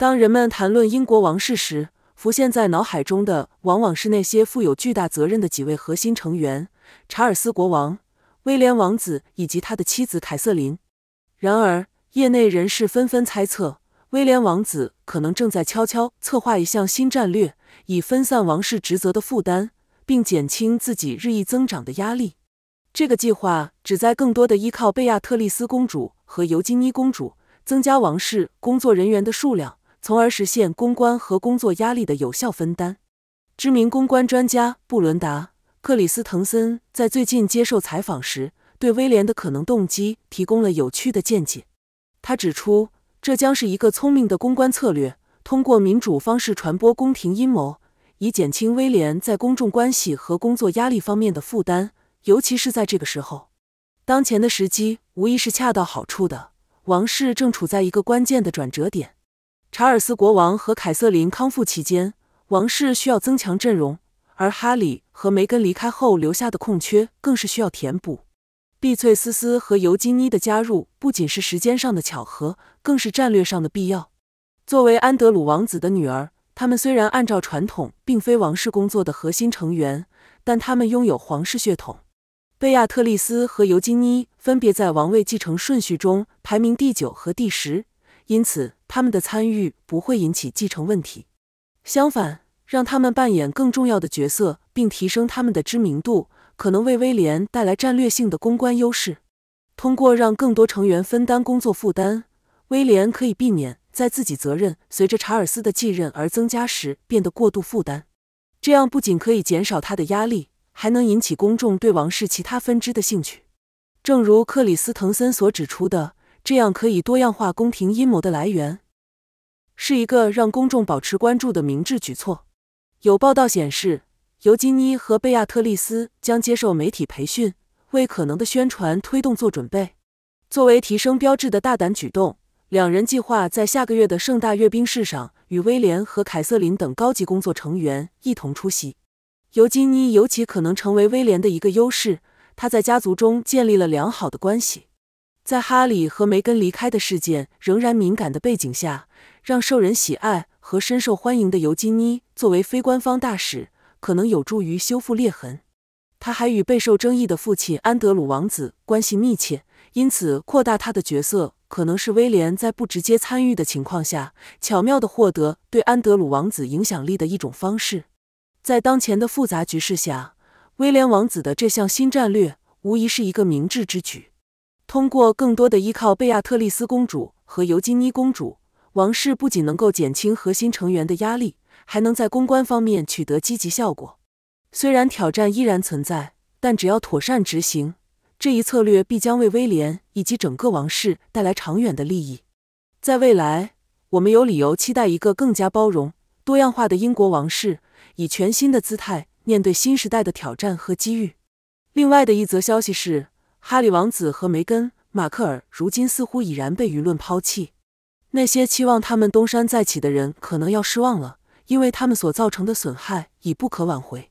当人们谈论英国王室时，浮现在脑海中的往往是那些负有巨大责任的几位核心成员：查尔斯国王、威廉王子以及他的妻子凯瑟琳。然而，业内人士纷纷猜测，威廉王子可能正在悄悄策划一项新战略，以分散王室职责的负担，并减轻自己日益增长的压力。这个计划旨在更多的依靠贝亚特丽斯公主和尤金妮公主，增加王室工作人员的数量。从而实现公关和工作压力的有效分担。知名公关专家布伦达·克里斯滕森在最近接受采访时，对威廉的可能动机提供了有趣的见解。他指出，这将是一个聪明的公关策略，通过民主方式传播宫廷阴谋，以减轻威廉在公众关系和工作压力方面的负担，尤其是在这个时候。当前的时机无疑是恰到好处的。王室正处在一个关键的转折点。查尔斯国王和凯瑟琳康复期间，王室需要增强阵容，而哈里和梅根离开后留下的空缺更是需要填补。碧翠丝和尤金妮的加入不仅是时间上的巧合，更是战略上的必要。作为安德鲁王子的女儿，他们虽然按照传统并非王室工作的核心成员，但他们拥有皇室血统。贝亚特丽斯和尤金妮分别在王位继承顺序中排名第九和第十，因此。他们的参与不会引起继承问题，相反，让他们扮演更重要的角色并提升他们的知名度，可能为威廉带来战略性的公关优势。通过让更多成员分担工作负担，威廉可以避免在自己责任随着查尔斯的继任而增加时变得过度负担。这样不仅可以减少他的压力，还能引起公众对王室其他分支的兴趣。正如克里斯·滕森所指出的。这样可以多样化宫廷阴谋的来源，是一个让公众保持关注的明智举措。有报道显示，尤金妮和贝亚特丽斯将接受媒体培训，为可能的宣传推动做准备。作为提升标志的大胆举动，两人计划在下个月的盛大阅兵式上与威廉和凯瑟琳等高级工作成员一同出席。尤金妮尤其可能成为威廉的一个优势，她在家族中建立了良好的关系。在哈里和梅根离开的事件仍然敏感的背景下，让受人喜爱和深受欢迎的尤金妮作为非官方大使，可能有助于修复裂痕。他还与备受争议的父亲安德鲁王子关系密切，因此扩大他的角色，可能是威廉在不直接参与的情况下，巧妙地获得对安德鲁王子影响力的一种方式。在当前的复杂局势下，威廉王子的这项新战略无疑是一个明智之举。通过更多的依靠贝亚特丽斯公主和尤金妮公主，王室不仅能够减轻核心成员的压力，还能在公关方面取得积极效果。虽然挑战依然存在，但只要妥善执行这一策略，必将为威廉以及整个王室带来长远的利益。在未来，我们有理由期待一个更加包容、多样化的英国王室，以全新的姿态面对新时代的挑战和机遇。另外的一则消息是。哈里王子和梅根·马克尔如今似乎已然被舆论抛弃，那些期望他们东山再起的人可能要失望了，因为他们所造成的损害已不可挽回。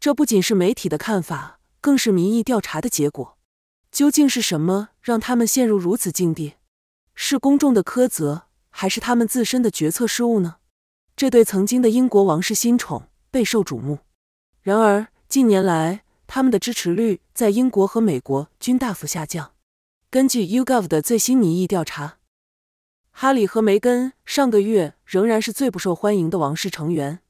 这不仅是媒体的看法，更是民意调查的结果。究竟是什么让他们陷入如此境地？是公众的苛责，还是他们自身的决策失误呢？这对曾经的英国王室新宠备受瞩目，然而近年来。他们的支持率在英国和美国均大幅下降。根据 YouGov 的最新民意调查，哈里和梅根上个月仍然是最不受欢迎的王室成员。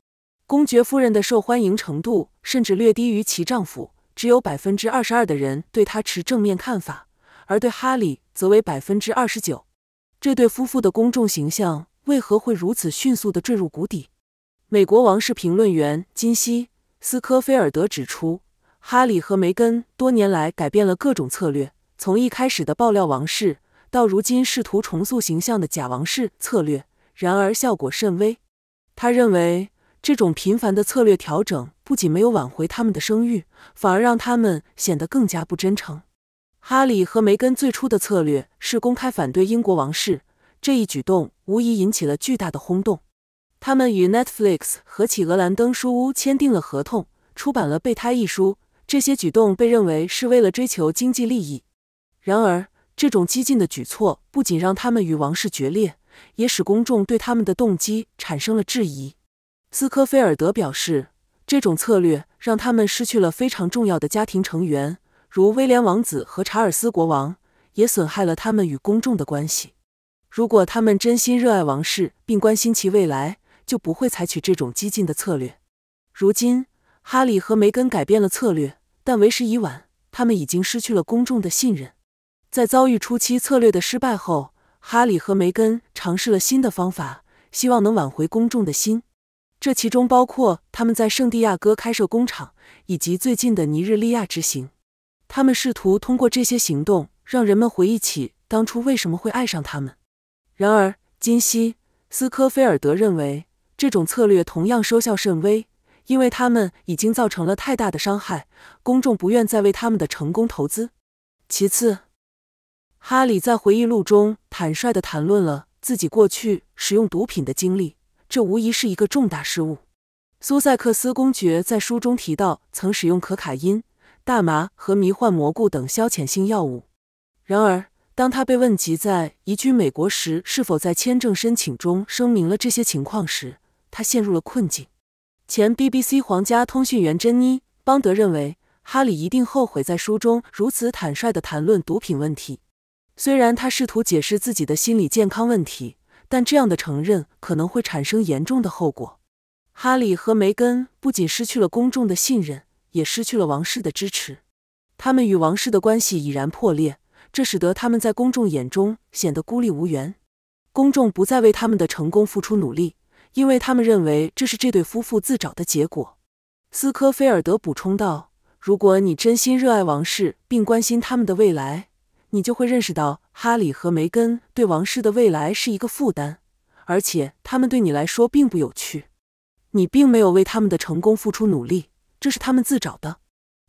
公爵夫人的受欢迎程度甚至略低于其丈夫，只有百分之二十二的人对她持正面看法，而对哈里则为百分之二十九。这对夫妇的公众形象为何会如此迅速地坠入谷底？美国王室评论员金西斯科菲尔德指出。哈里和梅根多年来改变了各种策略，从一开始的爆料王室，到如今试图重塑形象的“假王室”策略，然而效果甚微。他认为这种频繁的策略调整不仅没有挽回他们的声誉，反而让他们显得更加不真诚。哈里和梅根最初的策略是公开反对英国王室，这一举动无疑引起了巨大的轰动。他们与 Netflix 和企鹅兰登书屋签订了合同，出版了《备胎》一书。这些举动被认为是为了追求经济利益，然而这种激进的举措不仅让他们与王室决裂，也使公众对他们的动机产生了质疑。斯科菲尔德表示，这种策略让他们失去了非常重要的家庭成员，如威廉王子和查尔斯国王，也损害了他们与公众的关系。如果他们真心热爱王室并关心其未来，就不会采取这种激进的策略。如今，哈里和梅根改变了策略。但为时已晚，他们已经失去了公众的信任。在遭遇初期策略的失败后，哈里和梅根尝试了新的方法，希望能挽回公众的心。这其中包括他们在圣地亚哥开设工厂，以及最近的尼日利亚之行。他们试图通过这些行动让人们回忆起当初为什么会爱上他们。然而，今夕斯科菲尔德认为这种策略同样收效甚微。因为他们已经造成了太大的伤害，公众不愿再为他们的成功投资。其次，哈里在回忆录中坦率的谈论了自己过去使用毒品的经历，这无疑是一个重大失误。苏塞克斯公爵在书中提到曾使用可卡因、大麻和迷幻蘑菇等消遣性药物。然而，当他被问及在移居美国时是否在签证申请中声明了这些情况时，他陷入了困境。前 BBC 皇家通讯员珍妮·邦德认为，哈里一定后悔在书中如此坦率地谈论毒品问题。虽然他试图解释自己的心理健康问题，但这样的承认可能会产生严重的后果。哈里和梅根不仅失去了公众的信任，也失去了王室的支持。他们与王室的关系已然破裂，这使得他们在公众眼中显得孤立无援。公众不再为他们的成功付出努力。因为他们认为这是这对夫妇自找的结果，斯科菲尔德补充道：“如果你真心热爱王室并关心他们的未来，你就会认识到哈里和梅根对王室的未来是一个负担，而且他们对你来说并不有趣。你并没有为他们的成功付出努力，这是他们自找的。”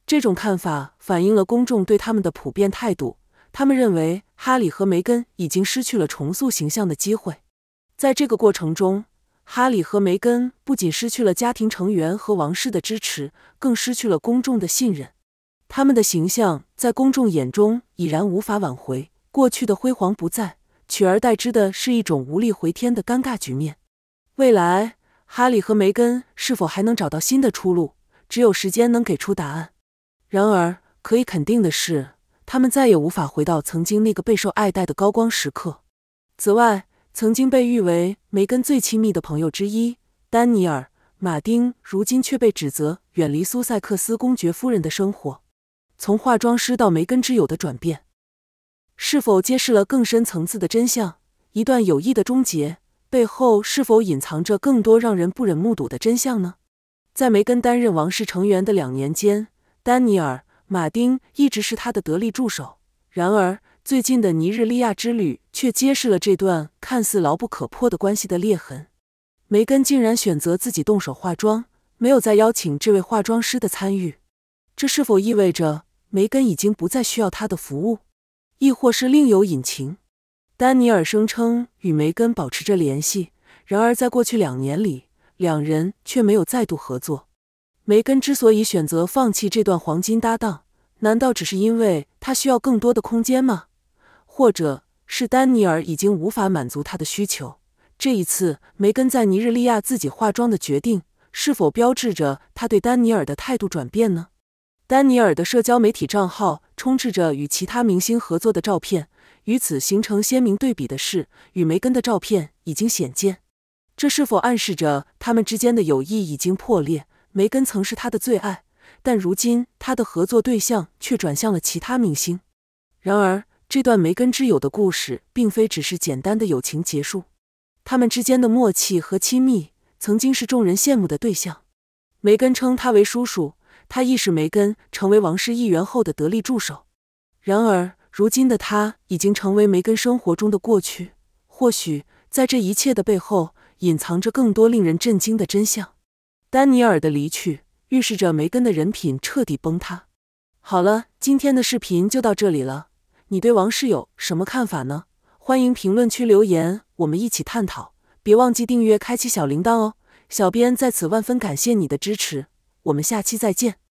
这种看法反映了公众对他们的普遍态度。他们认为哈里和梅根已经失去了重塑形象的机会，在这个过程中。哈里和梅根不仅失去了家庭成员和王室的支持，更失去了公众的信任。他们的形象在公众眼中已然无法挽回，过去的辉煌不再，取而代之的是一种无力回天的尴尬局面。未来，哈里和梅根是否还能找到新的出路，只有时间能给出答案。然而，可以肯定的是，他们再也无法回到曾经那个备受爱戴的高光时刻。此外，曾经被誉为梅根最亲密的朋友之一，丹尼尔·马丁，如今却被指责远离苏塞克斯公爵夫人的生活。从化妆师到梅根之友的转变，是否揭示了更深层次的真相？一段友谊的终结背后，是否隐藏着更多让人不忍目睹的真相呢？在梅根担任王室成员的两年间，丹尼尔·马丁一直是他的得力助手。然而，最近的尼日利亚之旅却揭示了这段看似牢不可破的关系的裂痕。梅根竟然选择自己动手化妆，没有再邀请这位化妆师的参与，这是否意味着梅根已经不再需要他的服务，亦或是另有隐情？丹尼尔声称与梅根保持着联系，然而在过去两年里，两人却没有再度合作。梅根之所以选择放弃这段黄金搭档，难道只是因为他需要更多的空间吗？或者是丹尼尔已经无法满足他的需求。这一次，梅根在尼日利亚自己化妆的决定，是否标志着他对丹尼尔的态度转变呢？丹尼尔的社交媒体账号充斥着与其他明星合作的照片，与此形成鲜明对比的是，与梅根的照片已经鲜见。这是否暗示着他们之间的友谊已经破裂？梅根曾是他的最爱，但如今他的合作对象却转向了其他明星。然而。这段梅根之友的故事，并非只是简单的友情结束。他们之间的默契和亲密，曾经是众人羡慕的对象。梅根称他为叔叔，他亦是梅根成为王室一员后的得力助手。然而，如今的他已经成为梅根生活中的过去。或许，在这一切的背后，隐藏着更多令人震惊的真相。丹尼尔的离去，预示着梅根的人品彻底崩塌。好了，今天的视频就到这里了。你对王室有什么看法呢？欢迎评论区留言，我们一起探讨。别忘记订阅、开启小铃铛哦！小编在此万分感谢你的支持，我们下期再见。